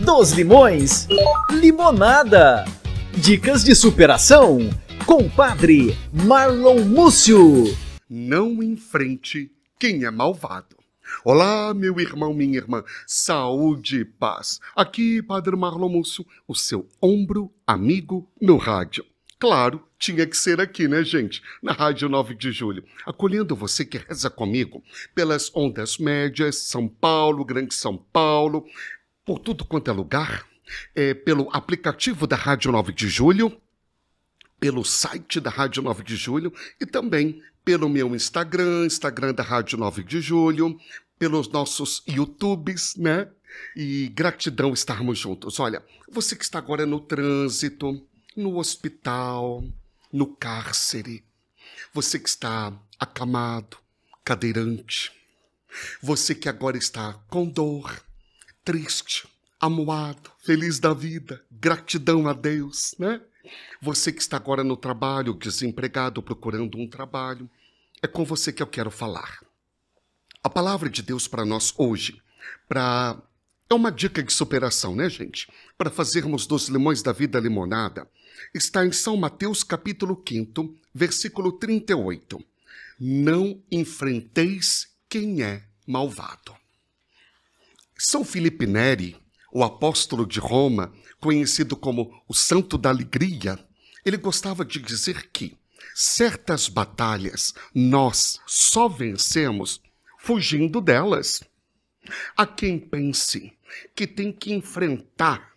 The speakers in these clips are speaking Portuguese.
dos limões, limonada. Dicas de superação, com Padre Marlon Múcio. Não enfrente quem é malvado. Olá, meu irmão, minha irmã. Saúde e paz. Aqui, Padre Marlon Múcio, o seu ombro amigo no rádio. Claro, tinha que ser aqui, né, gente? Na Rádio 9 de Julho. Acolhendo você que reza comigo pelas ondas médias, São Paulo, Grande São Paulo, por tudo quanto é lugar, é, pelo aplicativo da Rádio 9 de Julho, pelo site da Rádio 9 de Julho e também pelo meu Instagram, Instagram da Rádio 9 de Julho, pelos nossos YouTubes, né? E gratidão estarmos juntos. Olha, você que está agora no trânsito, no hospital, no cárcere, você que está acamado, cadeirante, você que agora está com dor, triste, amuado, feliz da vida, gratidão a Deus, né? Você que está agora no trabalho, desempregado, procurando um trabalho, é com você que eu quero falar. A palavra de Deus para nós hoje, para é uma dica de superação, né, gente? Para fazermos dos limões da vida limonada, está em São Mateus capítulo 5, versículo 38. Não enfrenteis quem é malvado. São Filipe Neri, o apóstolo de Roma, conhecido como o Santo da Alegria, ele gostava de dizer que certas batalhas nós só vencemos fugindo delas. A quem pense que tem que enfrentar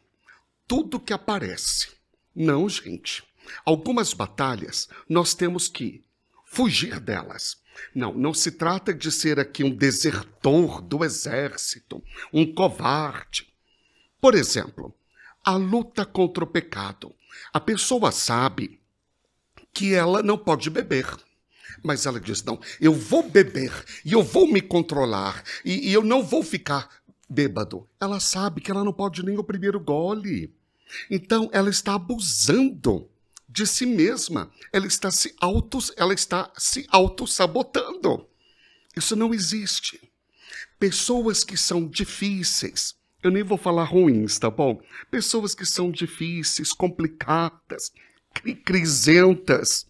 tudo que aparece. Não, gente. Algumas batalhas nós temos que fugir delas. Não, não se trata de ser aqui um desertor do exército, um covarde. Por exemplo, a luta contra o pecado. A pessoa sabe que ela não pode beber. Mas ela diz: não, eu vou beber e eu vou me controlar e, e eu não vou ficar bêbado. Ela sabe que ela não pode nem o primeiro gole. Então ela está abusando de si mesma. Ela está se auto, ela está se sabotando Isso não existe. Pessoas que são difíceis, eu nem vou falar ruins, tá bom? Pessoas que são difíceis, complicadas, crisentas,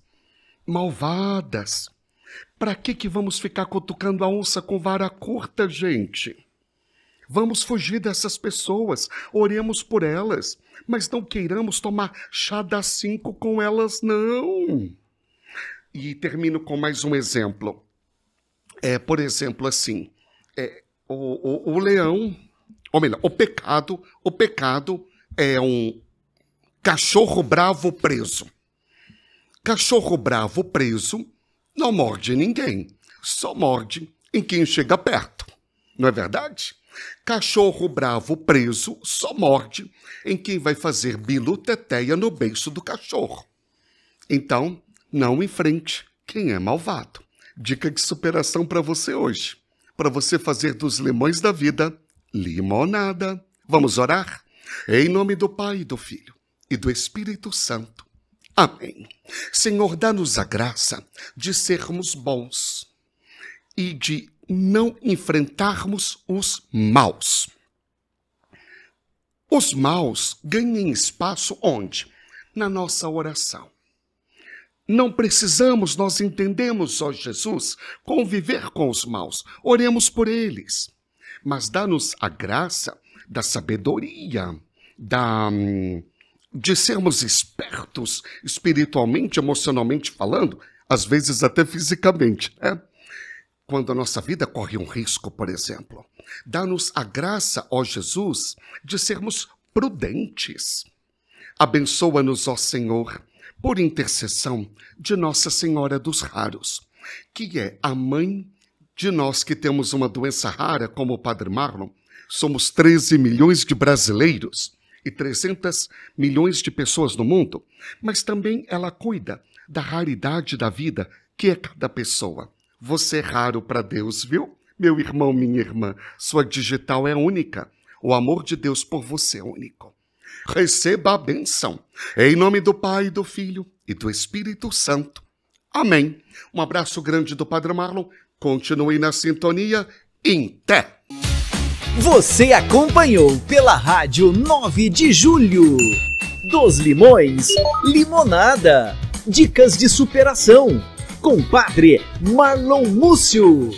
malvadas. Para que que vamos ficar cutucando a onça com vara curta, gente? Vamos fugir dessas pessoas, oremos por elas, mas não queiramos tomar chá das cinco com elas, não. E termino com mais um exemplo. É, por exemplo, assim, é, o, o, o leão, ou melhor, o pecado, o pecado é um cachorro bravo preso. Cachorro bravo preso não morde ninguém, só morde em quem chega perto. Não é verdade? Cachorro bravo preso só morde em quem vai fazer biluteteia no beiço do cachorro. Então, não enfrente quem é malvado. Dica de superação para você hoje, para você fazer dos limões da vida limonada. Vamos orar? Em nome do Pai, do Filho e do Espírito Santo. Amém. Senhor, dá-nos a graça de sermos bons e de não enfrentarmos os maus. Os maus ganham espaço onde? Na nossa oração. Não precisamos, nós entendemos, ó Jesus, conviver com os maus. Oremos por eles. Mas dá-nos a graça da sabedoria, da de sermos espertos espiritualmente, emocionalmente falando, às vezes até fisicamente, né? quando a nossa vida corre um risco, por exemplo. Dá-nos a graça, ó Jesus, de sermos prudentes. Abençoa-nos, ó Senhor, por intercessão de Nossa Senhora dos Raros, que é a mãe de nós que temos uma doença rara, como o Padre Marlon. Somos 13 milhões de brasileiros e 300 milhões de pessoas no mundo, mas também ela cuida da raridade da vida que é cada pessoa. Você é raro para Deus, viu? Meu irmão, minha irmã, sua digital é única. O amor de Deus por você é único. Receba a benção. Em nome do Pai, do Filho e do Espírito Santo. Amém. Um abraço grande do Padre Marlon. Continue na sintonia. Inté. Você acompanhou pela Rádio 9 de Julho. Dos Limões, Limonada. Dicas de superação compadre Marlon Múcio.